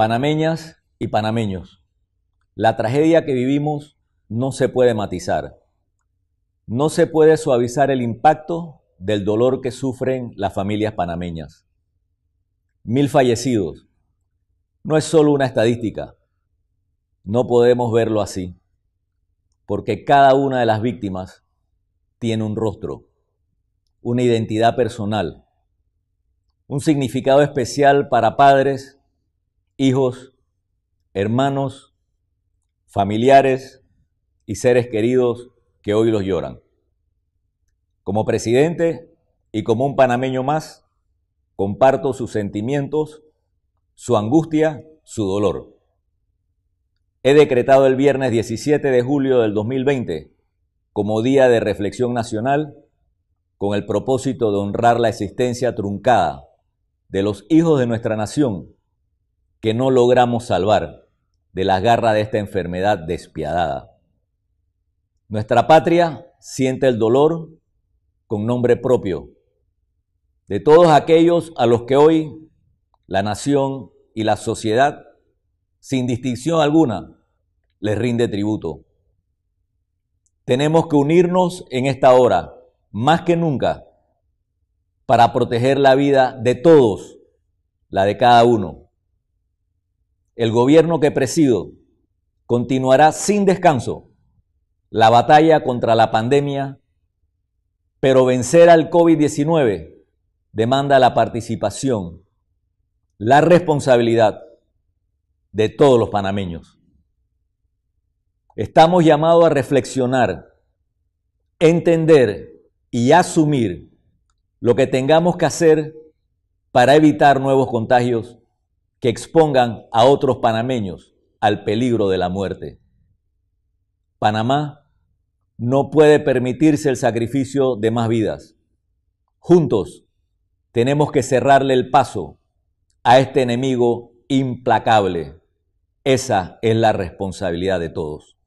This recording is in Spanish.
Panameñas y panameños, la tragedia que vivimos no se puede matizar. No se puede suavizar el impacto del dolor que sufren las familias panameñas. Mil fallecidos. No es solo una estadística. No podemos verlo así, porque cada una de las víctimas tiene un rostro, una identidad personal, un significado especial para padres, hijos, hermanos, familiares y seres queridos que hoy los lloran. Como presidente y como un panameño más, comparto sus sentimientos, su angustia, su dolor. He decretado el viernes 17 de julio del 2020 como Día de Reflexión Nacional con el propósito de honrar la existencia truncada de los hijos de nuestra nación que no logramos salvar de las garras de esta enfermedad despiadada. Nuestra patria siente el dolor con nombre propio de todos aquellos a los que hoy la nación y la sociedad, sin distinción alguna, les rinde tributo. Tenemos que unirnos en esta hora, más que nunca, para proteger la vida de todos, la de cada uno el gobierno que presido continuará sin descanso la batalla contra la pandemia, pero vencer al COVID-19 demanda la participación, la responsabilidad de todos los panameños. Estamos llamados a reflexionar, entender y asumir lo que tengamos que hacer para evitar nuevos contagios que expongan a otros panameños al peligro de la muerte. Panamá no puede permitirse el sacrificio de más vidas. Juntos tenemos que cerrarle el paso a este enemigo implacable. Esa es la responsabilidad de todos.